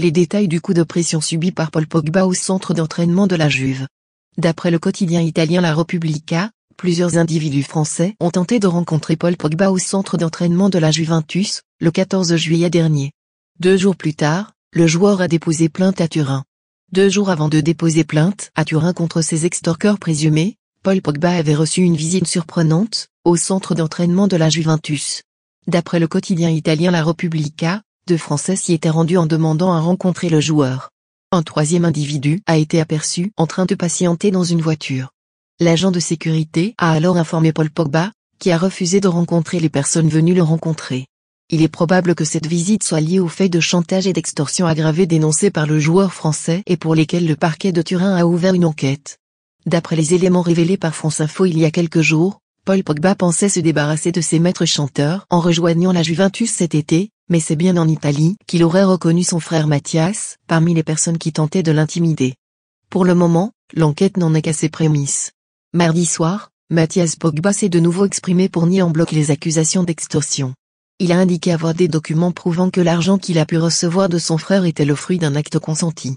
les détails du coup de pression subi par Paul Pogba au centre d'entraînement de la Juve. D'après le quotidien italien La Repubblica, plusieurs individus français ont tenté de rencontrer Paul Pogba au centre d'entraînement de la Juventus, le 14 juillet dernier. Deux jours plus tard, le joueur a déposé plainte à Turin. Deux jours avant de déposer plainte à Turin contre ses extorqueurs présumés, Paul Pogba avait reçu une visite surprenante, au centre d'entraînement de la Juventus. D'après le quotidien italien La Repubblica, deux Français s'y étaient rendus en demandant à rencontrer le joueur. Un troisième individu a été aperçu en train de patienter dans une voiture. L'agent de sécurité a alors informé Paul Pogba, qui a refusé de rencontrer les personnes venues le rencontrer. Il est probable que cette visite soit liée aux faits de chantage et d'extorsion aggravée dénoncés par le joueur français et pour lesquels le parquet de Turin a ouvert une enquête. D'après les éléments révélés par France Info il y a quelques jours, Paul Pogba pensait se débarrasser de ses maîtres chanteurs en rejoignant la Juventus cet été, mais c'est bien en Italie qu'il aurait reconnu son frère Mathias, parmi les personnes qui tentaient de l'intimider. Pour le moment, l'enquête n'en est qu'à ses prémices. Mardi soir, Mathias Pogba s'est de nouveau exprimé pour nier en bloc les accusations d'extorsion. Il a indiqué avoir des documents prouvant que l'argent qu'il a pu recevoir de son frère était le fruit d'un acte consenti.